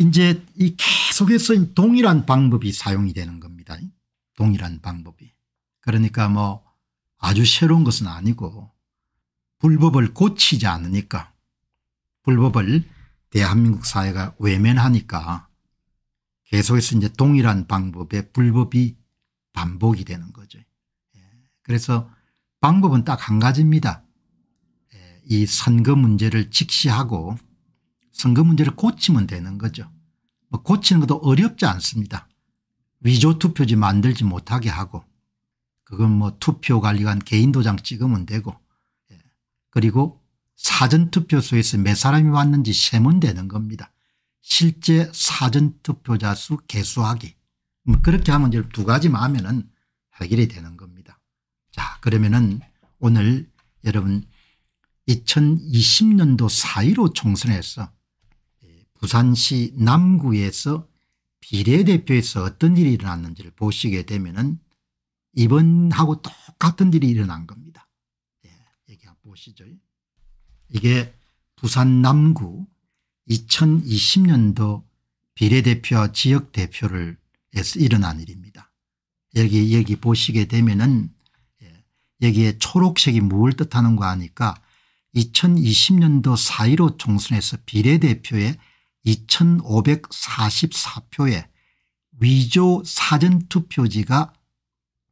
이제 이 계속해서 동일한 방법이 사용이 되는 겁니다. 동일한 방법이. 그러니까 뭐 아주 새로운 것은 아니고 불법을 고치지 않으니까 불법을 대한민국 사회가 외면하니까 계속해서 이제 동일한 방법의 불법이 반복이 되는 거죠. 예. 그래서 방법은 딱 한 가지입니다. 예. 이 선거 문제를 직시하고 선거 문제를 고치면 되는 거죠. 뭐 고치는 것도 어렵지 않습니다. 위조 투표지 만들지 못하게 하고 그건 뭐 투표관리관 개인도장 찍으면 되고 예. 그리고 사전투표소에서 몇 사람이 왔는지 세면 되는 겁니다. 실제 사전투표자 수 개수하기 뭐 그렇게 하면 이제 두 가지만 하면은 해결이 되는 겁니다. 자 그러면은 오늘 여러분 2020년도 4.15 총선에서 부산시 남구에서 비례대표에서 어떤 일이 일어났는지를 보시게 되면 은 이번하고 똑같은 일이 일어난 겁니다. 예, 여기 한번 보시죠. 이게 부산 남구 2020년도 비례대표와 지역대표를 해서 일어난 일입니다. 여기 여기 보시게 되면 은 예, 여기에 초록색이 뭘 뜻하는가 하니까 2020년도 4.15 총선에서 비례대표에 2544표의 위조 사전투표지가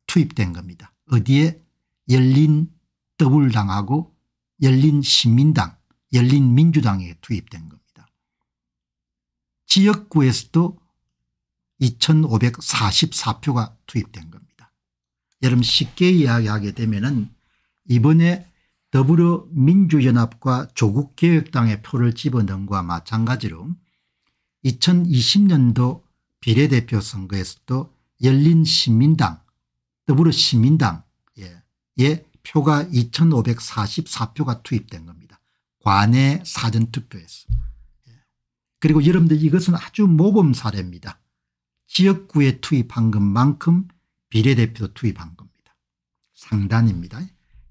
투입된 겁니다. 어디에 열린 더블당하고 열린 시민당 열린 민주당에 투입된 겁니다. 지역구에서도 2544표가 투입된 겁니다. 여러분 쉽게 이야기하게 되면 은 이번에 더불어민주연합과 조국개혁당의 표를 집어넣은 것과 마찬가지로 2020년도 비례대표 선거에서도 열린 시민당 더불어 시민당 의 예, 예, 표가 2544표가 투입된 겁니다. 관내 사전투표에서. 예. 그리고 여러분들 이것은 아주 모범 사례입니다. 지역구에 투입한 것만큼 비례대표 투입한 겁니다. 상단입니다.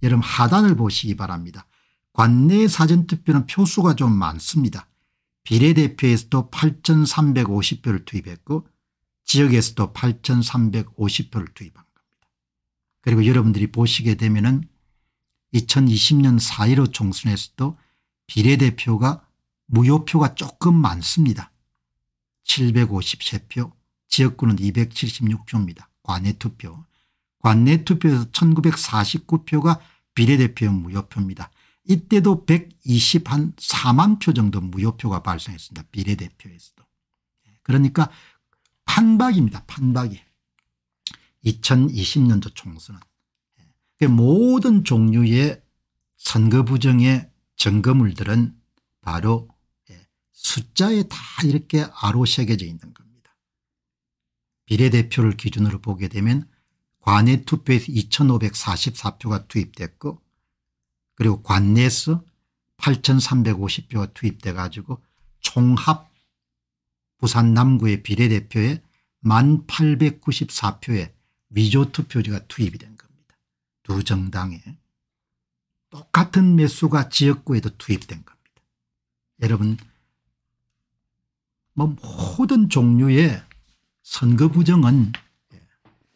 여러분 하단을 보시기 바랍니다. 관내 사전투표는 표수가 좀 많습니다. 비례대표에서도 8,350표를 투입했고 지역에서도 8,350표를 투입한 겁니다. 그리고 여러분들이 보시게 되면 은 2020년 4.15 총선에서도 비례대표가 무효표가 조금 많습니다. 753표 지역구는 276표입니다. 관내투표. 관내투표에서 1949표가 비례대표 무효표입니다. 이때도 120 한 4만 표 정도 무효표가 발생했습니다. 비례대표에서도. 그러니까 판박입니다. 판박이. 2020년도 총선은. 그 모든 종류의 선거 부정의 증거물들은 바로 예, 숫자에 다 이렇게 아로 새겨져 있는 겁니다. 비례대표를 기준으로 보게 되면 관외 투표에서 2544표가 투입됐고 그리고 관내에서 8,350표가 투입돼 가지고 총합 부산 남구의 비례대표에 1894표의 위조투표지가 투입이 된 겁니다. 두 정당에 똑같은 매수가 지역구에도 투입된 겁니다. 여러분 뭐 모든 종류의 선거 부정은 예,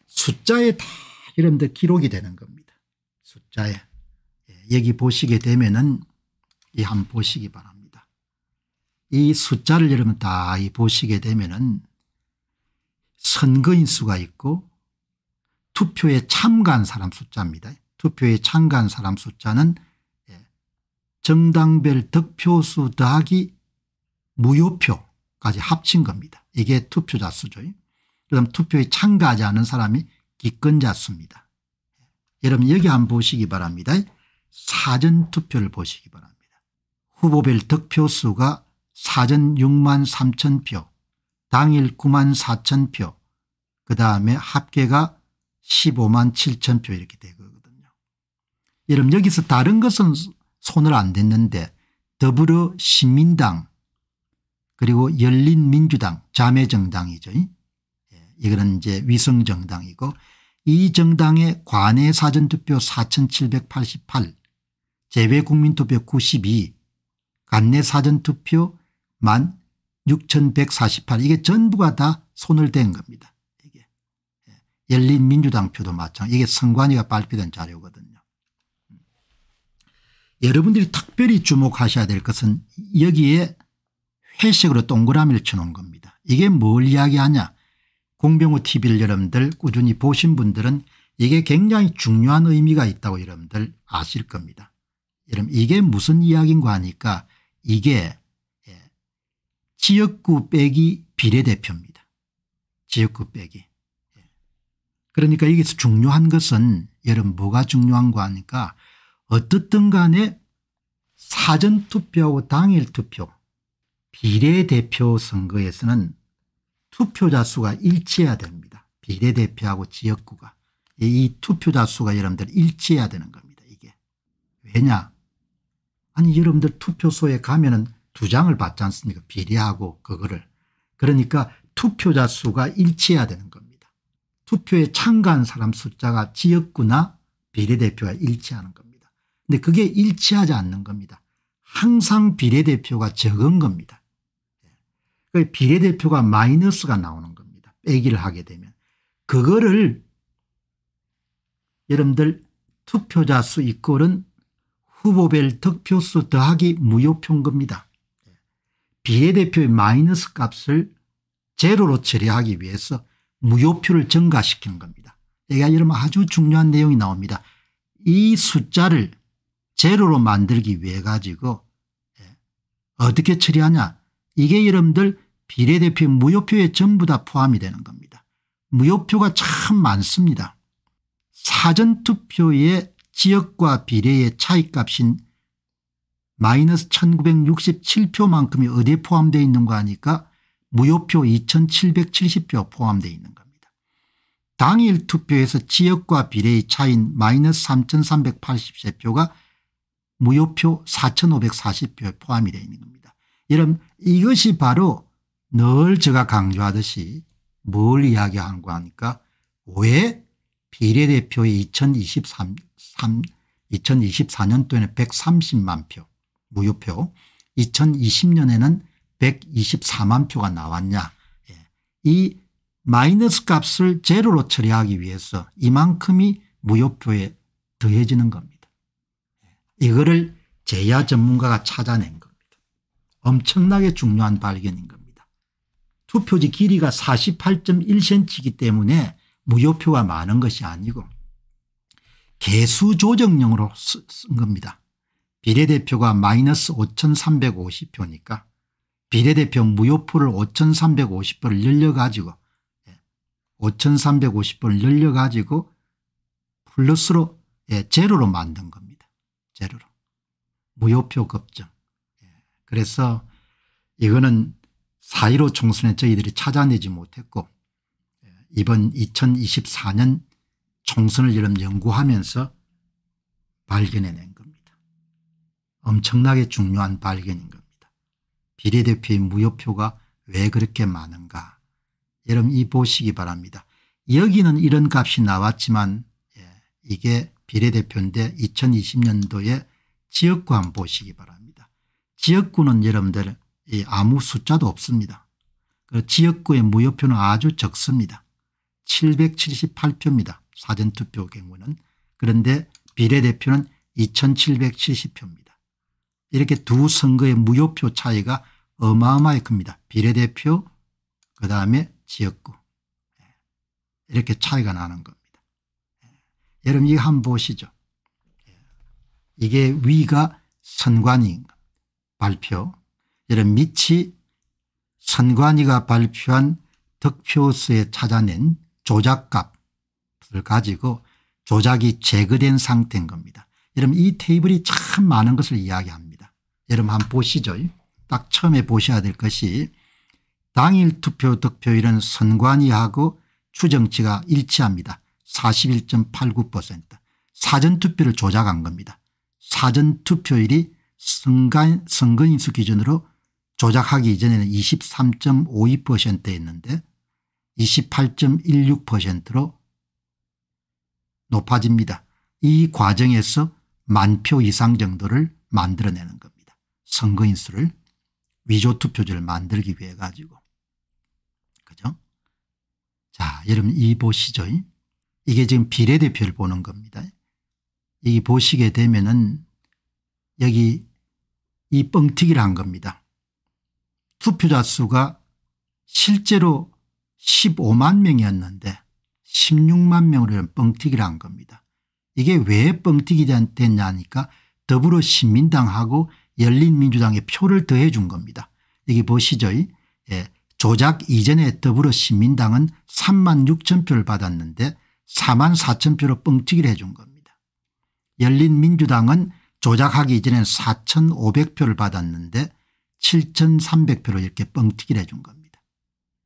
숫자에 다 이런 데 기록이 되는 겁니다. 숫자에. 여기 보시게 되면은 이 한번 보시기 바랍니다. 이 숫자를 여러분 다 보시게 되면은 선거인 수가 있고 투표에 참가한 사람 숫자입니다. 투표에 참가한 사람 숫자는 예, 정당별 득표수 더하기 무효표까지 합친 겁니다. 이게 투표자 수죠. 그다 투표에 참가하지 않은 사람이 기권자 수입니다. 예, 여러분 여기 한번 보시기 바랍니다. 사전투표를 보시기 바랍니다. 후보별 득표수가 사전 6만 3천 표, 당일 9만 4천 표, 그 다음에 합계가 15만 7천 표 이렇게 되거든요. 여러분 여기서 다른 것은 손을 안 댔는데 더불어 시민당 그리고 열린민주당 자매정당이죠. 예, 이거는 이제 위성정당이고 이 정당의 관외 사전투표 4788 재외국민투표 92, 간내 사전투표 1만 6148 이게 전부가 다 손을 댄 겁니다. 이게 예. 열린 민주당 표도 마찬가지 이게 선관위가 발표된 자료거든요. 음. 여러분들이 특별히 주목하셔야 될 것은 여기에 회색으로 동그라미를 쳐놓은 겁니다. 이게 뭘 이야기하냐 공병호 tv를 여러분들 꾸준히 보신 분들은 이게 굉장히 중요한 의미가 있다고 여러분들 아실 겁니다. 여러분 이게 무슨 이야기인가 하니까 이게 예, 지역구 빼기 비례대표입니다. 지역구 빼기. 예. 그러니까 여기서 중요한 것은 여러분 뭐가 중요한가 하니까 어떻든 간에 사전투표하고 당일투표 비례대표 선거에서는 투표자 수가 일치해야 됩니다. 비례대표하고 지역구가. 이 투표자 수가 여러분들 일치해야 되는 겁니다. 이게. 왜냐 아니 여러분들 투표소에 가면은 두 장을 받지 않습니까 비례하고 그거를 그러니까 투표자 수가 일치해야 되는 겁니다. 투표에 참가한 사람 숫자가 지역구나 비례대표가 일치하는 겁니다. 근데 그게 일치하지 않는 겁니다. 항상 비례대표가 적은 겁니다. 예. 비례대표가 마이너스가 나오는 겁니다. 빼기를 하게 되면. 그거를 여러분들 투표자 수 이꼴은 후보별 득표수 더하기 무효평겁니다. 비례대표의 마이너스 값을 제로로 처리하기 위해서 무효표를 증가시킨 겁니다. 여기가 이러면 아주 중요한 내용이 나옵니다. 이 숫자를 제로로 만들기 위해 가지고 예, 어떻게 처리하냐 이게 여러분들 비례대표 무효표에 전부 다 포함이 되는 겁니다. 무효표가 참 많습니다. 사전투표에 지역과 비례의 차이값인 마이너스 1967표만큼이 어디에 포함되어 있는가 하니까 무효표 2770표 포함되어 있는 겁니다. 당일 투표에서 지역과 비례의 차인 마이너스 3383표가 무효표 4540표에 포함이 되어 있는 겁니다. 여러분 이것이 바로 늘 제가 강조하듯이 뭘 이야기하는 거 하니까 왜 비례대표의 2023 2024년도에는 130만 표 무효표 2020년에는 124만 표가 나왔냐 예. 이 마이너스 값을 제로로 처리하기 위해서 이만큼이 무효표에 더해지는 겁니다. 예. 이거를 제야 전문가가 찾아낸 겁니다. 엄청나게 중요한 발견인 겁니다. 투표지 길이가 48.1cm이기 때문에 무효표가 많은 것이 아니고 개수 조정령으로 쓴 겁니다. 비례대표가 마이너스 5350표니까 비례대표 무효표를 5350표를 열려가지고 5350표를 예, 열려가지고 플러스로 예, 제로로 만든 겁니다. 제로로. 무효표 급정. 예, 그래서 이거는 4.15 총선에 저희들이 찾아내지 못했고 예, 이번 2024년 총선을 여름 연구하면서 발견해낸 겁니다. 엄청나게 중요한 발견인 겁니다. 비례대표의 무효표가 왜 그렇게 많은가 여러분 이 보시기 바랍니다. 여기는 이런 값이 나왔지만 예, 이게 비례대표인데 2020년도에 지역구 한번 보시기 바랍니다. 지역구는 여러분들 아무 숫자도 없습니다. 지역구의 무효표는 아주 적습니다. 778표입니다. 사전투표 경우는 그런데 비례대표는 2770표입니다. 이렇게 두 선거의 무효표 차이가 어마어마히 큽니다. 비례대표 그다음에 지역구 예. 이렇게 차이가 나는 겁니다. 예. 여러분 이거 한번 보시죠. 예. 이게 위가 선관위인 발표 여러 밑이 선관위가 발표한 득표수에 찾아낸 조작값 것을 가지고 조작이 제거된 상태인 겁니다. 여러분 이 테이블이 참 많은 것을 이야기합니다. 여러분 한번 보시죠. 딱 처음에 보셔야 될 것이 당일 투표 득표율은 선관위하고 추정치가 일치합니다. 41.89% 사전투표를 조작한 겁니다. 사전투표율이 선거인수 기준으로 조작하기 이전에는 23.52%였는데 28.16%로 높아집니다. 이 과정에서 만 표 이상 정도를 만들어내는 겁니다. 선거인 수를 위조투표제를 만들기 위해 가지고. 그죠? 자 여러분 이 보시죠. 이게 지금 비례대표를 보는 겁니다. 이 보시게 되면은 여기 이 뻥튀기를 한 겁니다. 투표자 수가 실제로 15만 명이었는데 16만 명으로 뻥튀기라는 겁니다. 이게 왜 뻥튀기 됐냐니까 더불어 신민당하고 열린민주당의 표를 더해 준 겁니다. 여기 보시죠. 예, 조작 이전에 더불어 신민당은 3만 6천 표를 받았는데 4만 4천 표로 뻥튀기를 해 준 겁니다. 열린민주당은 조작하기 이전엔 4,500표를 받았는데 7,300표로 이렇게 뻥튀기를 해 준 겁니다.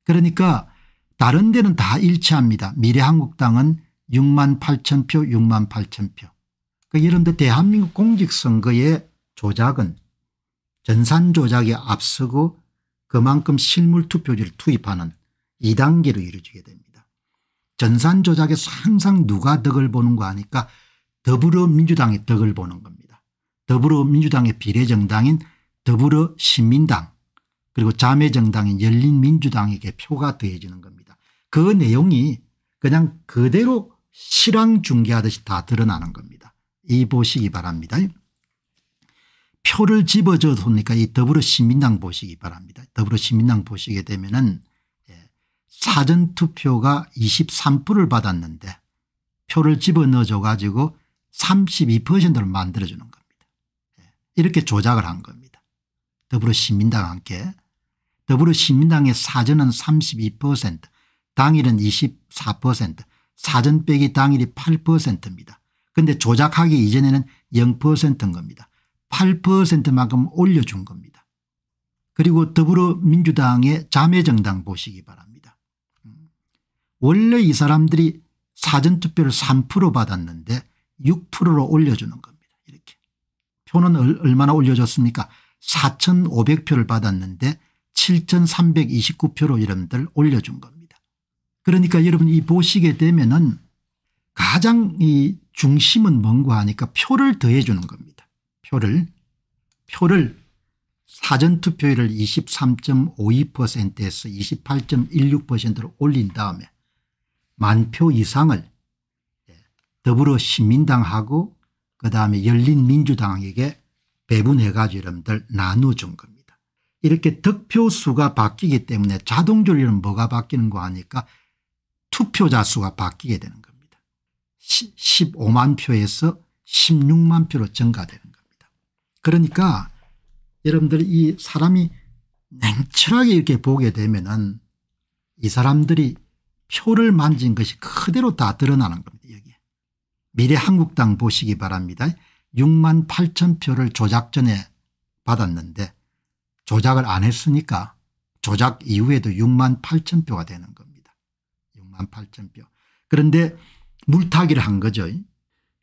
그러니까 다른 데는 다 일치합니다. 미래한국당은 6만 8천 표 6만 8천 표. 그 그러니까 이른바 대한민국 공직선거의 조작은 전산 조작에 앞서고 그만큼 실물 투표지를 투입하는 2단계로 이루어지게 됩니다. 전산 조작에서 항상 누가 덕을 보는 거 아니까 더불어민주당이 덕을 보는 겁니다. 더불어민주당의 비례정당인 더불어시민당 그리고 자매정당인 열린민주당에게 표가 더해지는 겁니다. 그 내용이 그냥 그대로 실황 중계하듯이 다 드러나는 겁니다. 이 보시기 바랍니다. 표를 집어줘 놓니까이 더불어시민당 보시기 바랍니다. 더불어시민당 보시게 되면은 예, 사전투표가 23%를 받았는데 표를 집어넣어줘 가지고 32%를 만들어주는 겁니다. 예, 이렇게 조작을 한 겁니다. 더불어시민당 함께 더불어시민당의 사전은 32% 당일은 24% 사전 빼기 당일이 8%입니다. 그런데 조작하기 이전에는 0%인 겁니다. 8%만큼 올려준 겁니다. 그리고 더불어민주당의 자매정당 보시기 바랍니다. 원래 이 사람들이 사전투표를 3% 받았는데 6%로 올려주는 겁니다. 이렇게. 표는 얼마나 올려줬습니까 4,500표를 받았는데 7,329표로 여러들 올려준 겁니다. 그러니까 여러분 이 보시게 되면은 가장 이 중심은 뭔가 하니까 표를 더해 주는 겁니다. 표를 표를 사전투표율을 23.52%에서 28.16%로 올린 다음에 만 표 이상을 예, 더불어 시민당하고 그다음에 열린민주당에게 배분해 가지고 여러분들 나눠준 겁니다. 이렇게 득표수가 바뀌기 때문에 자동적으로 뭐가 바뀌는 거 하니까 투표자 수가 바뀌게 되는 겁니다. 15만 표에서 16만 표로 증가되는 겁니다. 그러니까 여러분들 이 사람이 냉철하게 이렇게 보게 되면은 이 사람들이 표를 만진 것이 그대로 다 드러나는 겁니다. 여기 미래한국당 보시기 바랍니다. 6만 8천 표를 조작 전에 받았는데 조작을 안 했으니까 조작 이후에도 6만 8천 표가 되는 겁니다. 18,000표. 그런데 물타기를 한 거죠.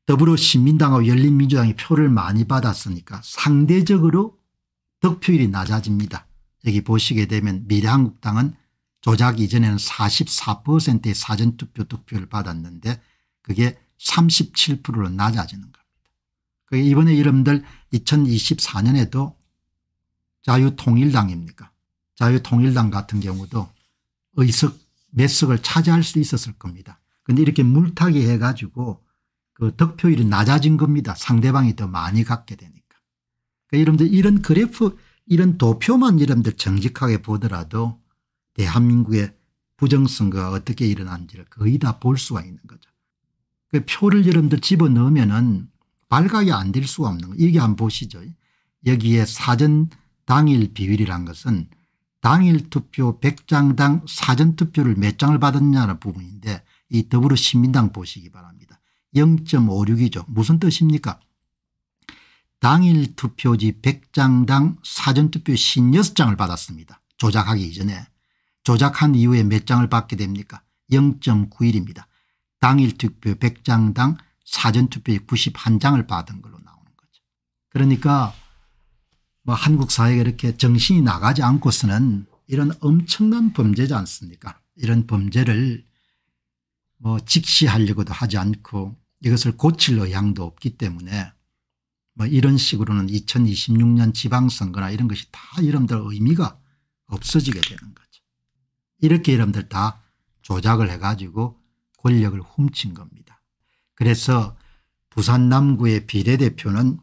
더불어 신민당하고 열린민주당이 표를 많이 받았으니까 상대적으로 득표율이 낮아집니다. 여기 보시게 되면 미래한국당은 조작 이전에는 44%의 사전투표 득표를 받았는데 그게 37%로 낮아지는 겁니다. 이번에 여러분들 2024년에도 자유통일당입니까 자유통일당 같은 경우도 의석 몇 석을 차지할 수 있었을 겁니다. 그런데 이렇게 물타기 해가지고 그 득표율이 낮아진 겁니다. 상대방이 더 많이 갖게 되니까. 그러니까 여러분들 이런 그래프 이런 도표만 여러분들 정직하게 보더라도 대한민국의 부정선거가 어떻게 일어난지를 거의 다 볼 수가 있는 거죠. 그 표를 여러분들 집어넣으면 은 발각이 안 될 수가 없는 거 이게 한번 보시죠. 여기에 사전 당일 비율이란 것은 당일 투표 100장당 사전투표를 몇 장을 받았냐는 부분인데 이 더불어시민당 보시기 바랍니다. 0.56이죠. 무슨 뜻입니까 당일 투표지 100장당 사전투표 1 6장을 받았습니다. 조작하기 이전에. 조작한 이후에 몇 장을 받게 됩니까 0.91입니다. 당일 투표 100장당 사전투표에 91장을 받은 걸로 나오는 거죠. 그러니까 뭐 한국 사회가 이렇게 정신이 나가지 않고서는 이런 엄청난 범죄지 않습니까 이런 범죄를 뭐 직시하려고도 하지 않고 이것을 고칠 의향도 없기 때문에 뭐 이런 식으로는 2026년 지방선거나 이런 것이 다 여러분들 의미가 없어지게 되는 거죠. 이렇게 여러분들 다 조작을 해가지고 권력을 훔친 겁니다. 그래서 부산 남구의 비례대표는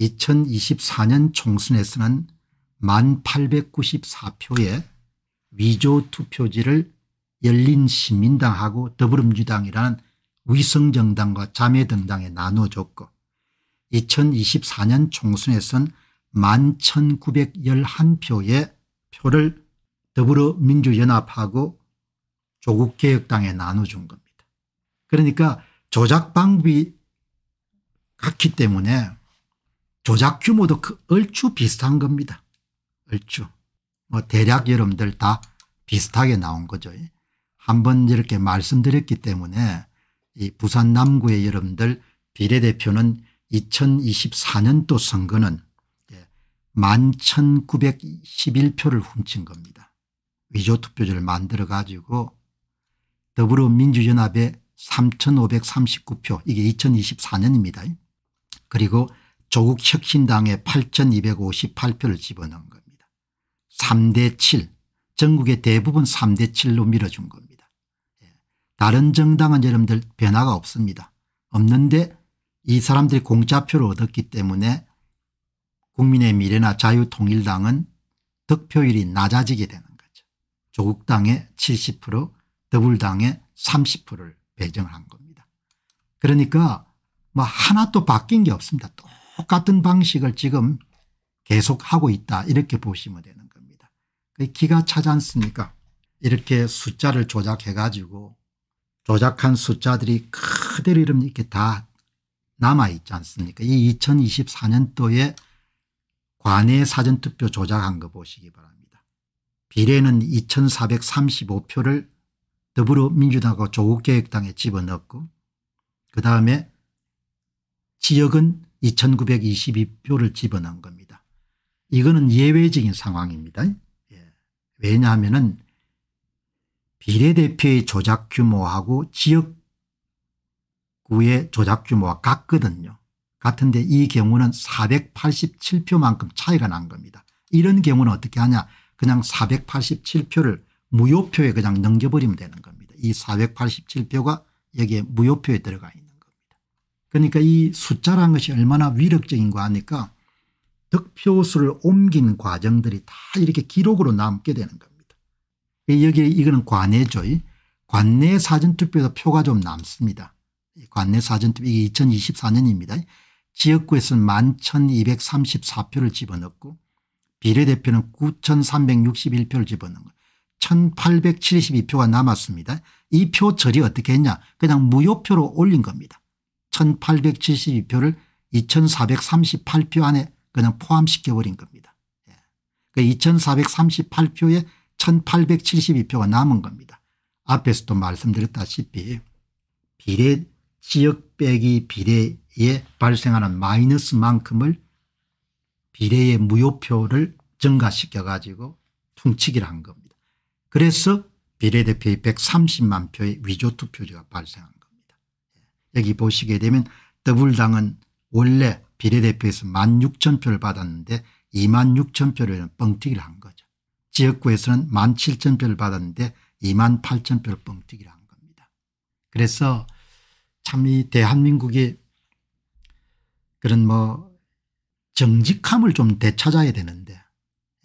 2024년 총선에서는 1894표의 위조 투표지를 열린 시민당하고 더불어민주당이라는 위성정당과 자매정당에 나눠줬고 2024년 총선에선 11,911표의 표를 더불어민주연합하고 조국개혁당에 나눠준 겁니다. 그러니까 조작 방법이 같기 때문에 조작 규모도 그 얼추 비슷한 겁니다. 얼추. 뭐 대략 여러분들 다 비슷하게 나온 거죠. 한번 이렇게 말씀드렸기 때문에 이 부산 남구의 여러분들 비례대표는 2024년도 선거는 11,911표를 예, 훔친 겁니다. 위조투표제를 만들어 가지고 더불어민주연합의 3,539표 이게 2024년입니다. 그리고 조국 혁신당에 8258표를 집어넣은 겁니다. 3대 7 전국의 대부분 3대 7로 밀어준 겁니다. 예. 다른 정당은 여러분들 변화가 없습니다. 없는데 이 사람들이 공짜표를 얻었기 때문에 국민의 미래나 자유통일당은 득표율이 낮아지게 되는 거죠. 조국당의 70% 더불당의 30%를 배정한 겁니다. 그러니까 뭐 하나 또 바뀐 게 없습니다. 또 똑같은 방식을 지금 계속하고 있다 이렇게 보시면 되는 겁니다. 기가 차지 않습니까 이렇게 숫자를 조작해 가지고 조작한 숫자들이 그대로 이렇게 다 남아있지 않습니까 이 2024년도에 관내 사전투표 조작한 거 보시기 바랍니다. 비례는 2435표를 더불어민주당과 조국계획당에 집어넣고 그 다음에 지역은 2,922표를 집어넣은 겁니다. 이거는 예외적인 상황입니다. 예. 왜냐하면은 비례대표의 조작 규모하고 지역구의 조작 규모가 같거든요. 같은데 이 경우는 487표만큼 차이가 난 겁니다. 이런 경우는 어떻게 하냐 그냥 487표를 무효표에 그냥 넘겨버리면 되는 겁니다. 이 487표가 여기에 무효표에 들어가 있는 그러니까 이 숫자라는 것이 얼마나 위력적인 거 아니까 득표수를 옮긴 과정들이 다 이렇게 기록으로 남게 되는 겁니다. 그러니까 여기 이거는 관내죠. 관내 사전투표에서 표가 좀 남습니다. 관내 사전투표 이게 2024년입니다. 지역구에서는 11,234표를 집어넣고 비례대표는 9,361표를 집어넣은 거 1,872표가 남았습니다. 이 표절이 어떻게 했냐 그냥 무효표로 올린 겁니다. 1872표를 2438표 안에 그냥 포함시켜버린 겁니다. 예. 그 2438표에 1872표가 남은 겁니다. 앞에서도 말씀드렸다시피 비례 지역 빼기 비례에 발생하는 마이너스만큼을 비례의 무효표를 증가시켜 가지고 퉁치기를 한 겁니다. 그래서 비례대표의 130만 표의 위조투표제가 발생한 겁니다. 여기 보시게 되면 더불당은 원래 비례대표에서 1만 6천 표를 받았는데 2만 6천 표를 뻥튀기를 한 거죠. 지역구에서는 1만 7천 표를 받았는데 2만 8천 표를 뻥튀기를 한 겁니다. 그래서 참 이 대한민국이 그런 뭐 정직함을 좀 되찾아야 되는데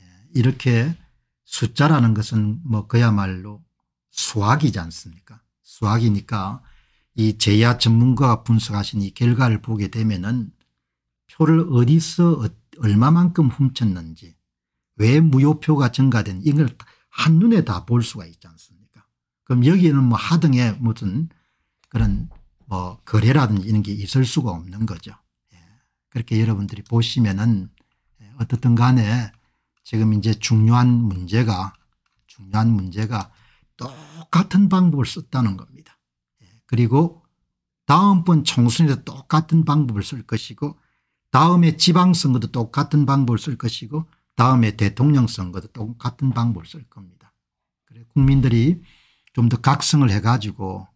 예, 이렇게 숫자라는 것은 뭐 그야말로 수학이지 않습니까 수학이니까 이 제야 전문가가 분석하신 이 결과를 보게 되면은 표를 어디서 어, 얼마만큼 훔쳤는지 왜 무효표가 증가된 이걸 한눈에 다 볼 수가 있지 않습니까 그럼 여기는 뭐 하등의 무슨 그런 뭐 거래라든지 이런 게 있을 수가 없는 거죠. 예. 그렇게 여러분들이 보시면은 예, 어떻든 간에 지금 이제 중요한 문제가 중요한 문제가 똑같은 방법을 썼다는 겁니다. 그리고 다음번 총선에도 똑같은 방법을 쓸 것이고 다음에 지방선거도 똑같은 방법을 쓸 것이고 다음에 대통령 선거도 똑같은 방법을 쓸 겁니다. 그래 국민들이 좀 더 각성을 해가지고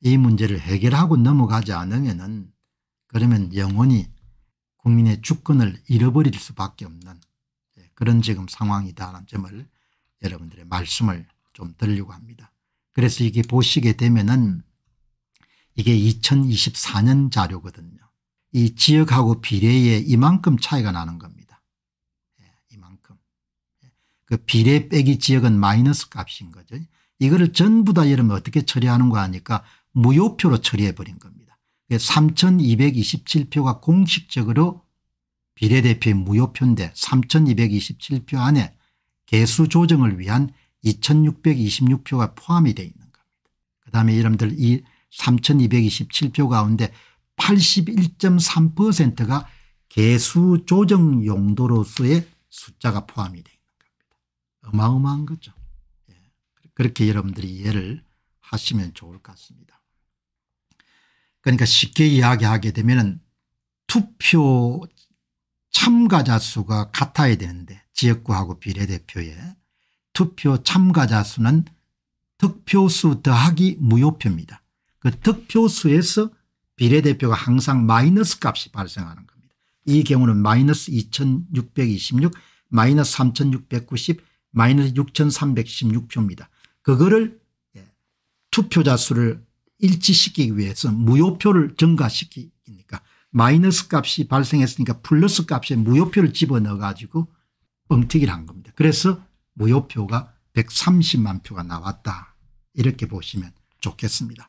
이 문제를 해결하고 넘어가지 않으면 그러면 영원히 국민의 주권을 잃어버릴 수밖에 없는 예, 그런 지금 상황이다라는 점을 여러분들의 말씀을 좀 드리려고 합니다. 그래서 이게 보시게 되면은 이게 2024년 자료거든요. 이 지역하고 비례에 이만큼 차이가 나는 겁니다. 예, 이만큼. 예, 그 비례 빼기 지역은 마이너스 값인 거죠. 이거를 전부 다 여러분 어떻게 처리하는 거아니까 무효표로 처리해버린 겁니다. 3227표가 공식적으로 비례대표의 무효표인데 3227표 안에 개수 조정을 위한 2626표가 포함이 되어 있는 겁니다. 그 다음에 여러분들 이 3227표 가운데 81.3%가 개수 조정 용도로서의 숫자가 포함이 되어 있는 겁니다. 어마어마한 거죠. 예. 그렇게 여러분들이 이해를 하시면 좋을 것 같습니다. 그러니까 쉽게 이야기하게 되면 투표 참가자 수가 같아야 되는데 지역구하고 비례대표에 투표 참가자 수는 득표수 더하기 무효표입니다. 그 득표수에서 비례대표가 항상 마이너스 값이 발생하는 겁니다. 이 경우는 마이너스 2626, 마이너스 3690, 마이너스 6316표입니다. 그거를 예, 투표자 수를 일치시키기 위해서 무효표를 증가시키니까 마이너스 값이 발생했으니까 플러스 값에 무효표를 집어넣어 가지고 뻥튀기를 한 겁니다. 그래서 무효표가 130만 표가 나왔다 이렇게 보시면 좋겠습니다.